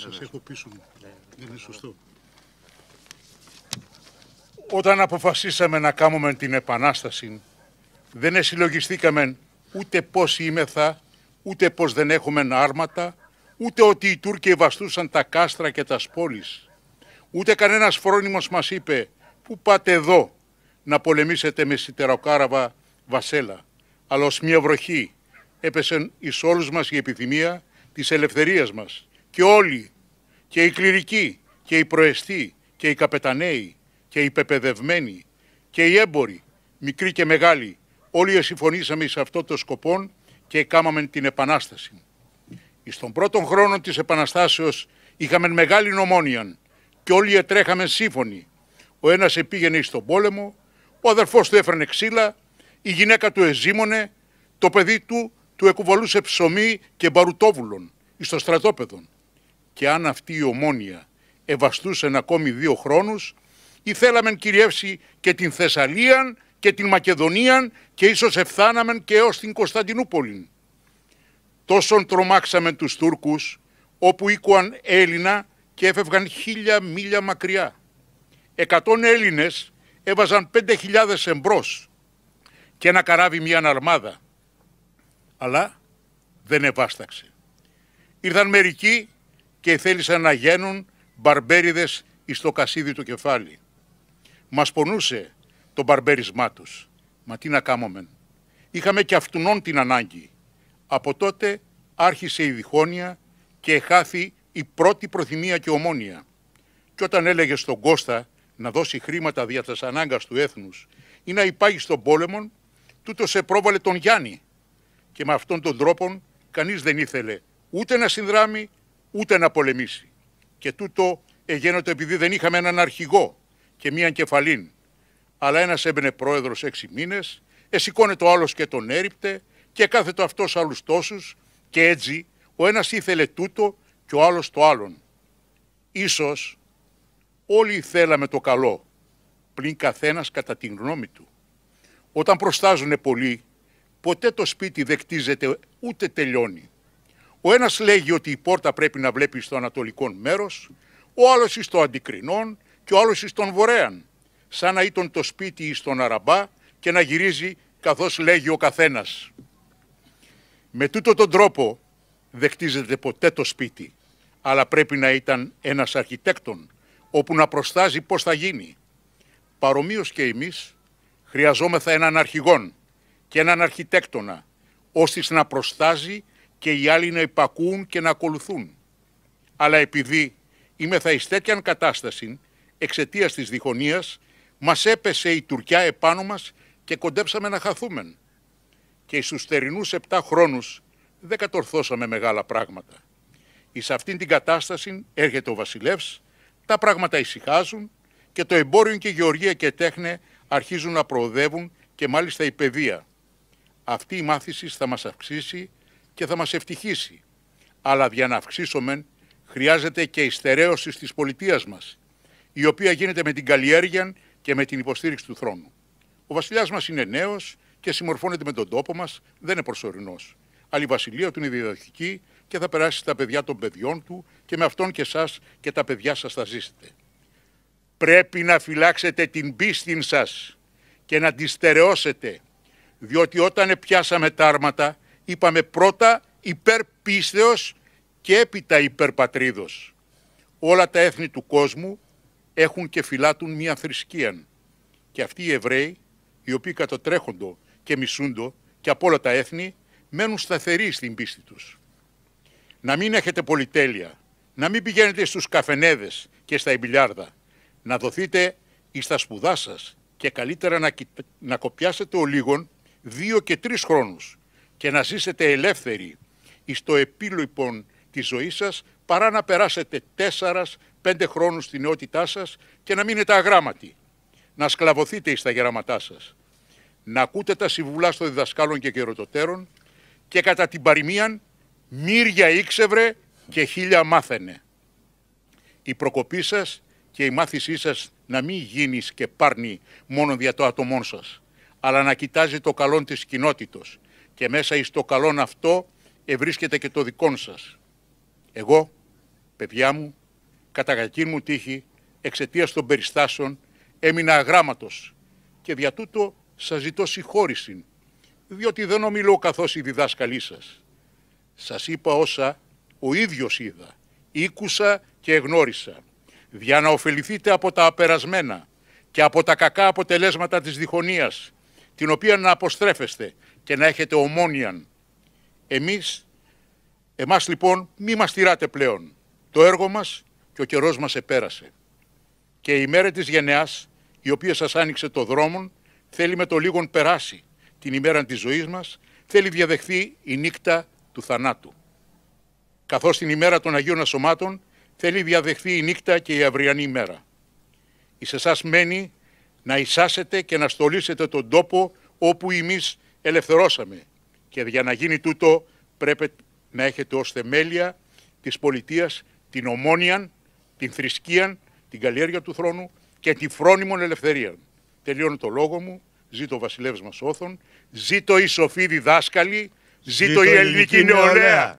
σα έχω πίσω μου. Ναι. είναι σωστό. Όταν αποφασίσαμε να κάνουμε την Επανάσταση, δεν συλλογιστήκαμε ούτε πώς ήμεθα, ούτε πώς δεν έχουμε άρματα, ούτε ότι οι Τούρκοι βαστούσαν τα κάστρα και τα σπόλεις. Ούτε κανένας φρόνιμος μας είπε «Πού πάτε εδώ να πολεμήσετε με σιτεροκάραβα Βασέλα». Αλλά ως μια βροχή έπεσε εις όλους μας η επιθυμία της ελευθερίας μας. Και όλοι και οι κληρικοί και οι προεστοί και οι καπεταναίοι και οι πεπαιδευμένοι και οι έμποροι, μικροί και μεγάλοι, όλοι συμφωνήσαμε σε αυτό το σκοπό και κάμαμε την Επανάσταση. Εις τον πρώτον χρόνο της Επαναστάσεως είχαμε μεγάλη νομόνια και όλοι ετρέχαμε σύμφωνοι. Ο ένας επήγαινε στον πόλεμο, ο αδερφός του έφερνε ξύλα, η γυναίκα του εζήμωνε, το παιδί του του εκουβαλούσε ψωμί και μπαρουτόβουλον, εις το στρατόπεδο και αν αυτή η ομόνια ευαστούσεν ακόμη δύο χρόνους, ή θέλαμεν κυριεύσει και την Θεσσαλία και την Μακεδονία και ίσως εφθάναμεν και έως την Κωνσταντινούπολη. Τόσον τρομάξαμε τους Τούρκους, όπου οίκουαν Έλληνα και έφευγαν χίλια μίλια μακριά. Εκατόν Έλληνες έβαζαν πέντε χιλιάδες εμπρός και ένα καράβι μια αρμάδα. Αλλά δεν ευάσταξε. Ήρθαν μερικοί και θέλησαν να γίνουν μπαρμπέριδες εις το κασίδι του κεφάλι. Μας πονούσε το μπαρμπέρισμά τους. Μα τι να κάμωμεν. Είχαμε και αυτούν την ανάγκη. Από τότε άρχισε η διχόνοια και χάθη η πρώτη προθυμία και ομόνοια. Και όταν έλεγε στον Κώστα να δώσει χρήματα δια της ανάγκας του έθνους ή να υπάγει στον πόλεμο, τούτο σε πρόβαλε τον Γιάννη. Και με αυτόν τον τρόπο κανείς δεν ήθελε ούτε να συνδράμει, ούτε να πολεμήσει. Και τούτο εγενότε επειδή δεν είχαμε έναν αρχηγό και μία κεφαλήν. Αλλά ένας έμπαινε πρόεδρος έξι μήνες, εσηκώνε το άλλος και τον έριπτε και κάθε αυτός άλλους τόσους, και έτσι ο ένας ήθελε τούτο και ο άλλος το άλλον. Ίσως όλοι θέλαμε το καλό, πλην καθένας κατά την γνώμη του. Όταν προστάζουν πολλοί, ποτέ το σπίτι δεν κτίζεται ούτε τελειώνει. Ο ένας λέγει ότι η πόρτα πρέπει να βλέπεις στο ανατολικό μέρος, ο άλλος εις το αντικρινόν και ο άλλος εις τον βορέαν, σαν να ήταν το σπίτι εις τον αραμπά και να γυρίζει καθώς λέγει ο καθένας. Με τούτο τον τρόπο δεν χτίζεται ποτέ το σπίτι, αλλά πρέπει να ήταν ένας αρχιτέκτον, όπου να προστάζει πώς θα γίνει. Παρομοίως και εμείς χρειαζόμεθα έναν αρχηγόν και έναν αρχιτέκτονα, ώστε να προστάζει και οι άλλοι να υπακούουν και να ακολουθούν. Αλλά επειδή είμαι εις τέτοιαν κατάσταση εξαιτίας της διχονίας, μας έπεσε η Τουρκιά επάνω μας και κοντέψαμε να χαθούμε. Και στους θερινούς επτά χρόνους δεν κατορθώσαμε μεγάλα πράγματα. Εις αυτήν την κατάσταση έρχεται ο βασιλεύς, τα πράγματα ησυχάζουν και το εμπόριο και η γεωργία και τέχνε αρχίζουν να προοδεύουν και μάλιστα η παιδεία. Αυτή η μάθηση θα μας αυξήσει και θα μας ευτυχήσει. Αλλά για να αυξήσουμε χρειάζεται και η στερέωση της πολιτείας μας, η οποία γίνεται με την καλλιέργεια και με την υποστήριξη του θρόνου. Ο βασιλιάς μας είναι νέος και συμμορφώνεται με τον τόπο μας, δεν είναι προσωρινός. Αλλά η βασιλεία του είναι διδαχική και θα περάσει στα παιδιά των παιδιών του και με αυτόν και εσάς και τα παιδιά σας θα ζήσετε. Πρέπει να φυλάξετε την πίστη σας και να τη στερεώσετε, διότι όταν πιάσαμε τα άρματα είπαμε πρώτα υπέρ και έπειτα υπέρ Όλα τα έθνη του κόσμου έχουν και φυλάτουν μία θρησκεία. Και αυτοί οι Εβραίοι, οι οποίοι κατοτρέχοντο και μισούντο και από όλα τα έθνη, μένουν σταθεροί στην πίστη τους. Να μην έχετε πολυτέλεια, να μην πηγαίνετε στους καφενέδες και στα εμπιλιάρδα, να δοθείτε εις τα σπουδά σας και καλύτερα να, κοπιάσετε ο λίγον δύο και τρεις χρόνους και να ζήσετε ελεύθεροι εις το επίλοιπον της ζωής σας παρά να περάσετε τεσσερας πέντε χρόνους στη νεότητά σας και να μείνετε αγράμματοι, να σκλαβωθείτε εις τα γεράματά σας, να ακούτε τα συμβουλά των διδασκάλων και καιροτοτέρων και κατά την παροιμίαν μύρια ήξευρε και χίλια μάθαινε. Η προκοπή σας και η μάθησή σας να μην γίνει και πάρνει μόνο δια το άτομόν σας, αλλά να κοιτάζει το καλό της κοινότητος και μέσα εις το καλόν αυτό ευρίσκεται και το δικό σας. Εγώ, παιδιά μου, κατά κακή μου τύχη, εξαιτίας των περιστάσεων, έμεινα αγράμματος και δια τούτο σας ζητώ συγχώρηση, διότι δεν ομιλώ καθώς οι διδάσκαλοι σας. Σας είπα όσα ο ίδιος είδα, ήκουσα και εγνώρισα, για να ωφεληθείτε από τα απερασμένα και από τα κακά αποτελέσματα της διχονίας, την οποία να αποστρέφεστε, και να έχετε ομόνιαν. Εμείς, εμάς λοιπόν μη μας τηράτε πλέον. Το έργο μας και ο καιρός μας επέρασε. Και η μέρα της γενεάς, η οποία σας άνοιξε το δρόμο, θέλει με το λίγον περάσει την ημέρα της ζωής μας, θέλει διαδεχθεί η νύχτα του θανάτου. Καθώς την ημέρα των Αγίων Ασωμάτων θέλει διαδεχθεί η νύχτα και η αυριανή ημέρα. Εις εσάς μένει να εισάσετε και να στολίσετε τον τόπο όπου εμείς ελευθερώσαμε. Και για να γίνει τούτο πρέπει να έχετε ως θεμέλια της πολιτείας την ομόνια, την θρησκεία, την καλλιέργεια του θρόνου και τη φρόνιμον ελευθερία. Τελειώνω το λόγο μου. Ζήτω ο βασιλεύς μας Ζήτω η σοφή διδάσκαλη. Ζήτω, Ζήτω η ελληνική νεολαία.